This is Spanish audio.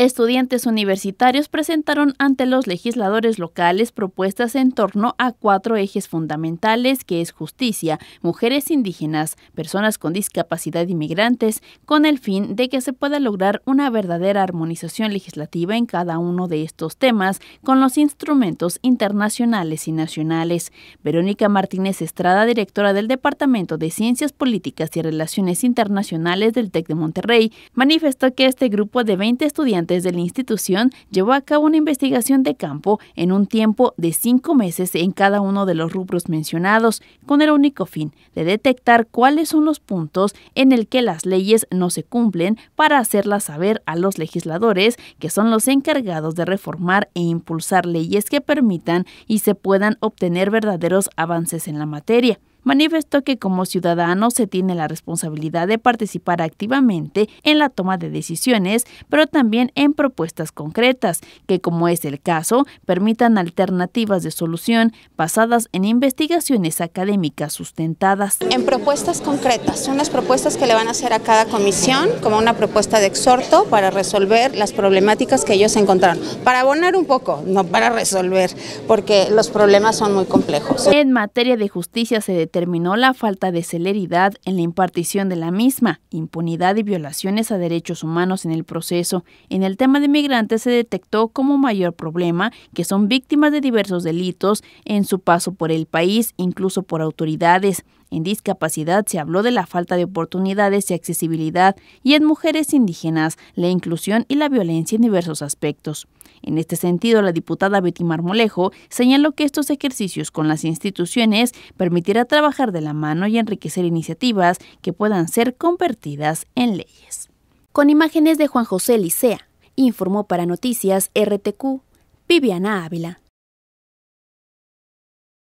Estudiantes universitarios presentaron ante los legisladores locales propuestas en torno a cuatro ejes fundamentales que es justicia, mujeres indígenas, personas con discapacidad y con el fin de que se pueda lograr una verdadera armonización legislativa en cada uno de estos temas con los instrumentos internacionales y nacionales. Verónica Martínez Estrada, directora del Departamento de Ciencias Políticas y Relaciones Internacionales del TEC de Monterrey, manifestó que este grupo de 20 estudiantes desde la institución llevó a cabo una investigación de campo en un tiempo de cinco meses en cada uno de los rubros mencionados, con el único fin de detectar cuáles son los puntos en el que las leyes no se cumplen para hacerlas saber a los legisladores, que son los encargados de reformar e impulsar leyes que permitan y se puedan obtener verdaderos avances en la materia manifestó que como ciudadano se tiene la responsabilidad de participar activamente en la toma de decisiones, pero también en propuestas concretas, que como es el caso, permitan alternativas de solución basadas en investigaciones académicas sustentadas. En propuestas concretas, son las propuestas que le van a hacer a cada comisión, como una propuesta de exhorto para resolver las problemáticas que ellos encontraron, para abonar un poco, no para resolver, porque los problemas son muy complejos. En materia de justicia se determinó la falta de celeridad en la impartición de la misma, impunidad y violaciones a derechos humanos en el proceso. En el tema de migrantes se detectó como mayor problema que son víctimas de diversos delitos en su paso por el país, incluso por autoridades. En discapacidad se habló de la falta de oportunidades y accesibilidad y en mujeres indígenas, la inclusión y la violencia en diversos aspectos. En este sentido, la diputada Betty Marmolejo señaló que estos ejercicios con las instituciones permitirán trabajar de la mano y enriquecer iniciativas que puedan ser convertidas en leyes. Con imágenes de Juan José Licea, informó para Noticias RTQ Viviana Ávila.